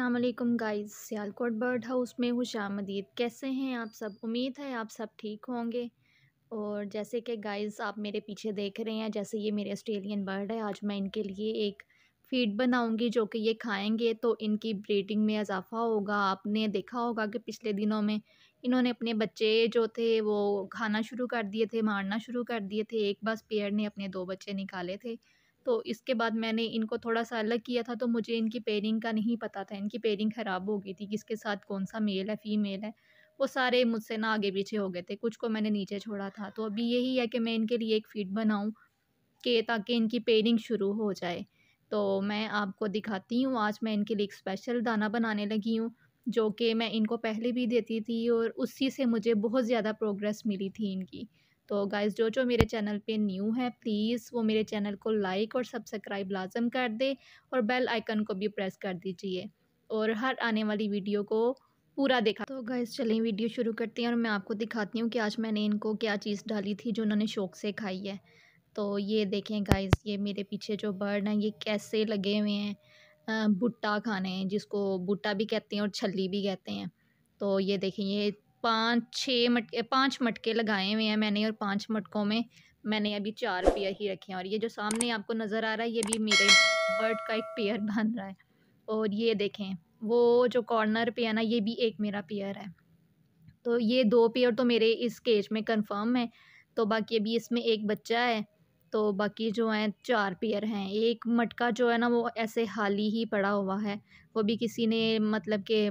असलकम guys Sialkot bird house में खुश मदीद कैसे हैं आप सब उम्मीद है आप सब ठीक होंगे और जैसे कि गाइज़ आप मेरे पीछे देख रहे हैं जैसे ये मेरे ऑस्ट्रेलियन बर्ड है आज मैं इनके लिए एक फीड बनाऊंगी जो कि ये खाएंगे तो इनकी ब्रीडिंग में इजाफा होगा आपने देखा होगा कि पिछले दिनों में इन्होंने अपने बच्चे जो थे वो खाना शुरू कर दिए थे मारना शुरू कर दिए थे एक बस पेयर ने अपने दो बच्चे निकाले थे तो इसके बाद मैंने इनको थोड़ा सा अलग किया था तो मुझे इनकी पेयरिंग का नहीं पता था इनकी पेयरिंग ख़राब हो गई थी किसके साथ कौन सा मेल है फ़ीमेल है वो सारे मुझसे ना आगे पीछे हो गए थे कुछ को मैंने नीचे छोड़ा था तो अभी यही है कि मैं इनके लिए एक फीड बनाऊँ के ताकि इनकी पेयरिंग शुरू हो जाए तो मैं आपको दिखाती हूँ आज मैं इनके लिए एक स्पेशल दाना बनाने लगी हूँ जो कि मैं इनको पहले भी देती थी और उसी से मुझे बहुत ज़्यादा प्रोग्रेस मिली थी इनकी तो गाइज़ जो जो मेरे चैनल पे न्यू है प्लीज़ वो मेरे चैनल को लाइक और सब्सक्राइब लाजम कर दे और बेल आइकन को भी प्रेस कर दीजिए और हर आने वाली वीडियो को पूरा देखा तो गाइज़ चलें वीडियो शुरू करते हैं और मैं आपको दिखाती हूँ कि आज मैंने इनको क्या चीज़ डाली थी जो उन्होंने शौक से खाई है तो ये देखें गाइज ये मेरे पीछे जो बर्ड हैं ये कैसे लगे हुए हैं भुट्टा खाने हैं जिसको भुट्टा भी कहते हैं और छली भी कहते हैं तो ये देखें ये पाँच छः मटके पाँच मटके लगाए हुए हैं मैंने और पाँच मटकों में मैंने अभी चार पेयर ही रखे हैं और ये जो सामने आपको नज़र आ रहा है ये भी मेरे बर्ड का एक पेयर बन रहा है और ये देखें वो जो कॉर्नर पे है ना ये भी एक मेरा पेयर है तो ये दो पेयर तो मेरे इस केज में कंफर्म है तो बाकी अभी इसमें एक बच्चा है तो बाकी जो हैं चार पेयर हैं एक मटका जो है ना वो ऐसे हाल ही पड़ा हुआ है वो भी किसी ने मतलब के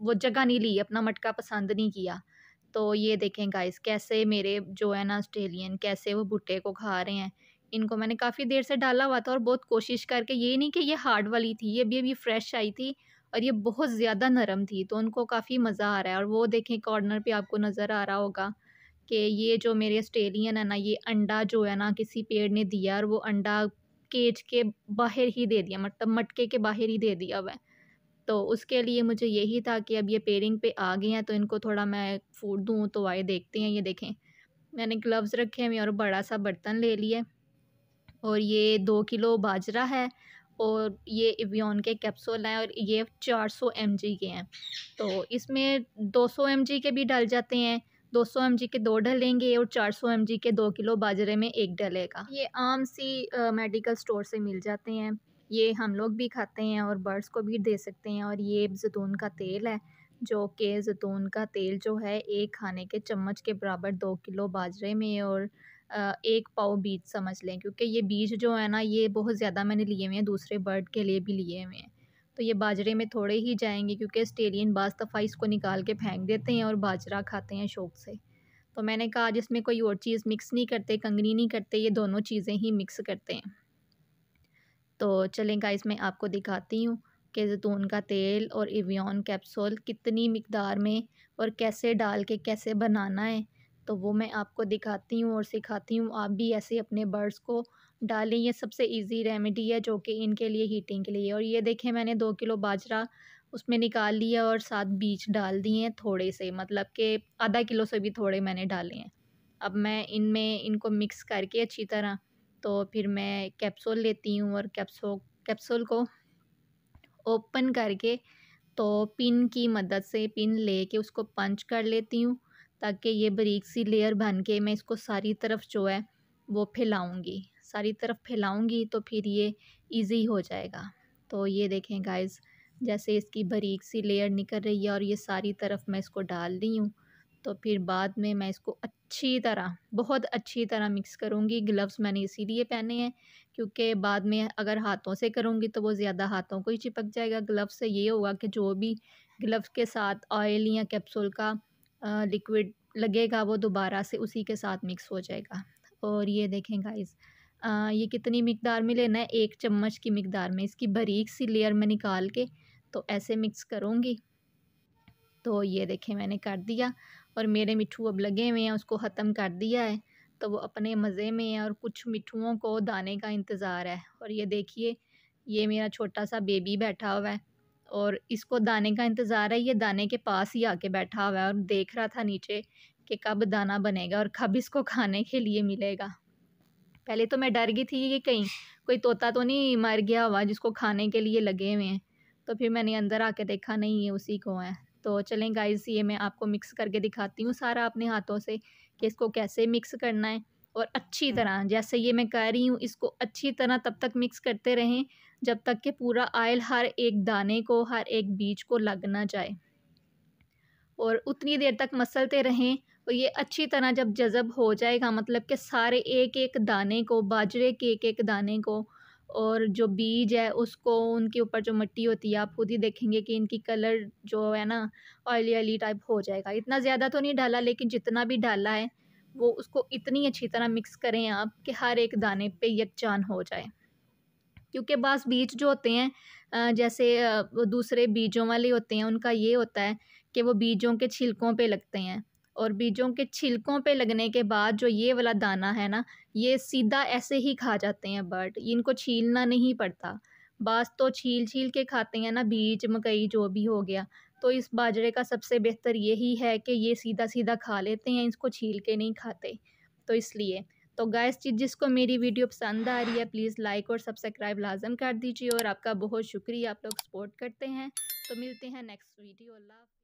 वो जगह नहीं ली अपना मटका पसंद नहीं किया तो ये देखें गाइस कैसे मेरे जो है ना ऑस्ट्रेलियन कैसे वो भुट्टे को खा रहे हैं इनको मैंने काफ़ी देर से डाला हुआ था और बहुत कोशिश करके ये नहीं कि ये हार्ड वाली थी ये अभी अभी फ्रेश आई थी और ये बहुत ज़्यादा नरम थी तो उनको काफ़ी मज़ा आ रहा है और वो देखें कॉर्नर पे आपको नज़र आ रहा होगा कि ये जो मेरे ऑस्ट्रेलियन है ना ये अंडा जो है ना किसी पेड़ ने दिया और वो अंडा केज के बाहर ही दे दिया मतलब मटके के बाहर ही दे दिया वह तो उसके लिए मुझे यही था कि अब ये पेयरिंग पे आ गई हैं तो इनको थोड़ा मैं फूड दूँ तो आए देखते हैं ये देखें मैंने ग्लव्स रखे हुए और बड़ा सा बर्तन ले लिए और ये दो किलो बाजरा है और ये इवियन के कैप्सूल हैं और ये 400 सौ के हैं तो इसमें 200 सौ के भी डल जाते हैं 200 सौ के दो डलेंगे और 400 सौ के दो किलो बाजरे में एक डलेगा ये आम सी आ, मेडिकल स्टोर से मिल जाते हैं ये हम लोग भी खाते हैं और बर्ड्स को भी दे सकते हैं और ये जैतून का तेल है जो कि जैतून का तेल जो है एक खाने के चम्मच के बराबर दो किलो बाजरे में और एक पाव बीज समझ लें क्योंकि ये बीज जो है ना ये बहुत ज़्यादा मैंने लिए हुए हैं दूसरे बर्ड के लिए भी लिए हुए हैं तो ये बाजरे में थोड़े ही जाएंगे क्योंकि आस्ट्रेलियन बास दफ़ा इसको निकाल के फेंक देते हैं और बाजरा खाते हैं शौक से तो मैंने कहा आज इसमें कोई और चीज़ मिक्स नहीं करते कंगनी नहीं करते ये दोनों चीज़ें ही मिक्स करते हैं तो चलें गाइस मैं आपको दिखाती हूँ कि जैतून का तेल और एवियन कैप्सूल कितनी मकदार में और कैसे डाल के कैसे बनाना है तो वो मैं आपको दिखाती हूँ और सिखाती हूँ आप भी ऐसे अपने बर्ड्स को डालें ये सबसे इजी रेमेडी है जो कि इनके लिए हीटिंग के लिए और ये देखें मैंने दो किलो बाजरा उसमें निकाल लिया और साथ बीज डाल दिए हैं थोड़े से मतलब कि आधा किलो से भी थोड़े मैंने डाले हैं अब मैं इनमें इनको मिक्स करके अच्छी तरह तो फिर मैं कैप्सूल लेती हूँ और कैप्सो कैप्सूल को ओपन करके तो पिन की मदद से पिन ले कर उसको पंच कर लेती हूँ ताकि ये बारीक सी लेयर बन के मैं इसको सारी तरफ जो है वो फैलाऊँगी सारी तरफ फैलाऊँगी तो फिर ये ईज़ी हो जाएगा तो ये देखें गाइस जैसे इसकी बारीक सी लेयर निकल रही है और ये सारी तरफ मैं इसको डाल रही हूँ तो फिर बाद में मैं इसको अच्छी तरह बहुत अच्छी तरह मिक्स करूँगी ग्लव्स मैंने इसीलिए पहने हैं क्योंकि बाद में अगर हाथों से करूँगी तो वो ज़्यादा हाथों को ही चिपक जाएगा ग्लव्स से ये होगा कि जो भी ग्लव्स के साथ ऑयल या कैप्सूल का लिक्विड लगेगा वो दोबारा से उसी के साथ मिक्स हो जाएगा और ये देखें गाइस ये कितनी मकदार में लेना है एक चम्मच की मकदार में इसकी बारीक सी लेयर में निकाल के तो ऐसे मिक्स करूँगी तो ये देखें मैंने कर दिया और मेरे मिठू अब लगे हुए हैं उसको ख़त्म कर दिया है तो वो अपने मज़े में है और कुछ मिठुओं को दाने का इंतज़ार है और ये देखिए ये मेरा छोटा सा बेबी बैठा हुआ है और इसको दाने का इंतज़ार है ये दाने के पास ही आके बैठा हुआ है और देख रहा था नीचे कि कब दाना बनेगा और कब इसको खाने के लिए मिलेगा पहले तो मैं डर गई थी कि कहीं कोई तोता तो नहीं मर गया हुआ जिसको खाने के लिए लगे हुए हैं तो फिर मैंने अंदर आके देखा नहीं ये उसी को है तो चलें गाइस ये मैं आपको मिक्स करके दिखाती हूँ सारा अपने हाथों से कि इसको कैसे मिक्स करना है और अच्छी हम्म। तरह जैसे ये मैं कह रही हूँ इसको अच्छी तरह तब तक मिक्स करते रहें जब तक कि पूरा आयल हर एक दाने को हर एक बीज को लग ना जाए और उतनी देर तक मसलते रहें और ये अच्छी तरह जब जज़ब हो जाएगा मतलब कि सारे एक एक दाने को बाजरे के एक एक दाने को और जो बीज है उसको उनके ऊपर जो मिट्टी होती है आप खुद ही देखेंगे कि इनकी कलर जो है ना ऑयली ऑयली टाइप हो जाएगा इतना ज़्यादा तो नहीं डाला लेकिन जितना भी डाला है वो उसको इतनी अच्छी तरह मिक्स करें आप कि हर एक दाने पे यकजान हो जाए क्योंकि बास बीज जो होते हैं जैसे दूसरे बीजों वाले होते हैं उनका ये होता है कि वो बीजों के छिलकों पे लगते हैं और बीजों के छिलकों पे लगने के बाद जो ये वाला दाना है ना ये सीधा ऐसे ही खा जाते हैं बर्ड इनको छीलना नहीं पड़ता बास तो छील छील के खाते हैं ना बीज मकई जो भी हो गया तो इस बाजरे का सबसे बेहतर यही है कि ये सीधा सीधा खा लेते हैं इसको छील के नहीं खाते तो इसलिए तो गैस चीज जिसको मेरी वीडियो पसंद आ रही है प्लीज़ लाइक और सब्सक्राइब लाजम कर दीजिए और आपका बहुत शुक्रिया आप लोग सपोर्ट करते हैं तो मिलते हैं नेक्स्ट वीडियो अल्लाह